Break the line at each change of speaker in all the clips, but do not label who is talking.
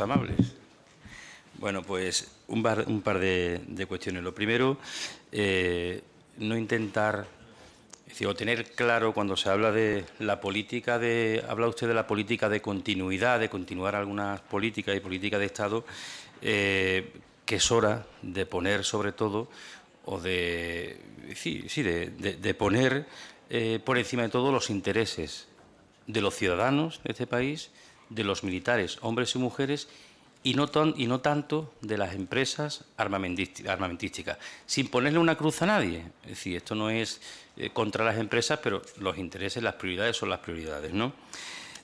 amables. Bueno, pues un, par de, cuestiones. Lo primero, eh, no intentar, es decir, o tener claro cuando se habla de la política de, habla usted de la política de continuidad, de continuar algunas políticas y políticas de Estado, eh, que es hora de poner sobre todo, o de, sí, de, poner eh, por encima de todo los intereses de los ciudadanos de este país, de los militares, hombres y mujeres, y no, y no tanto de las empresas armamentísticas, sin ponerle una cruz a nadie. Es decir, esto no es eh, contra las empresas, pero los intereses, las prioridades son las prioridades, ¿no?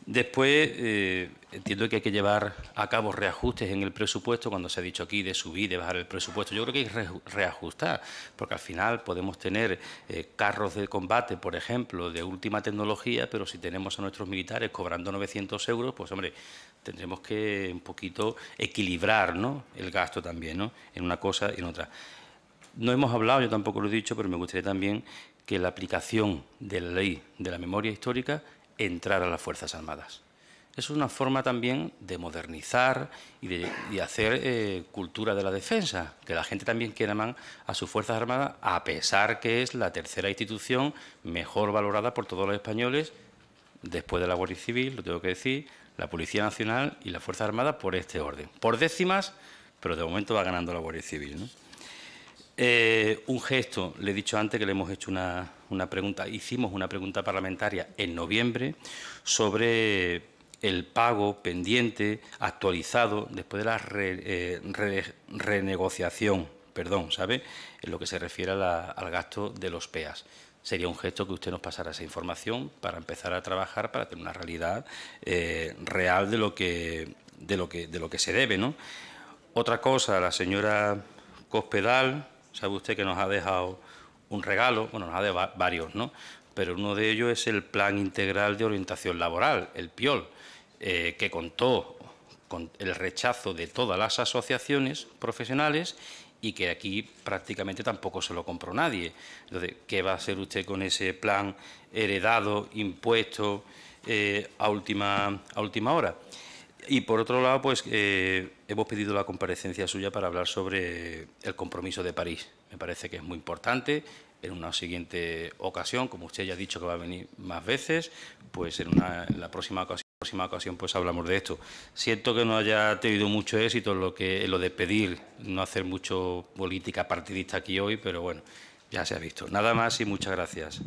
Después, eh, entiendo que hay que llevar a cabo reajustes en el presupuesto, cuando se ha dicho aquí de subir, de bajar el presupuesto. Yo creo que hay que reajustar, porque al final podemos tener eh, carros de combate, por ejemplo, de última tecnología, pero si tenemos a nuestros militares cobrando 900 euros, pues hombre, tendremos que un poquito equilibrar ¿no? el gasto también, ¿no? en una cosa y en otra. No hemos hablado, yo tampoco lo he dicho, pero me gustaría también que la aplicación de la ley de la memoria histórica entrar a las Fuerzas Armadas. Es una forma también de modernizar y de hacer eh, cultura de la defensa, que la gente también quiera man a sus Fuerzas Armadas, a pesar que es la tercera institución mejor valorada por todos los españoles, después de la Guardia Civil, lo tengo que decir, la Policía Nacional y las Fuerzas Armadas por este orden. Por décimas, pero de momento va ganando la Guardia Civil. Eh, un gesto, le he dicho antes que le hemos hecho una, pregunta, hicimos una pregunta parlamentaria en noviembre sobre el pago pendiente actualizado después de la eh, renegociación, perdón, ¿sabe? En lo que se refiere al gasto de los PEAS. Sería un gesto que usted nos pasara esa información para empezar a trabajar, para tener una realidad eh, real de lo, que, de, lo que, de lo que se debe, ¿no? Otra cosa, la señora Cospedal Sabe usted que nos ha dejado un regalo, bueno, nos ha dejado varios, ¿no? Pero uno de ellos es el Plan Integral de Orientación Laboral, el PIOL, eh, que contó con el rechazo de todas las asociaciones profesionales y que aquí prácticamente tampoco se lo compró nadie. Entonces, ¿qué va a hacer usted con ese plan heredado, impuesto eh, a, última, a última hora? Y por otro lado, pues eh, hemos pedido la comparecencia suya para hablar sobre el compromiso de París. Me parece que es muy importante. En una siguiente ocasión, como usted ya ha dicho que va a venir más veces, pues en, la próxima ocasión próxima ocasión pues hablamos de esto. Siento que no haya tenido mucho éxito en lo que lo de pedir, no hacer mucho política partidista aquí hoy, pero bueno, ya se ha visto. Nada más y muchas gracias.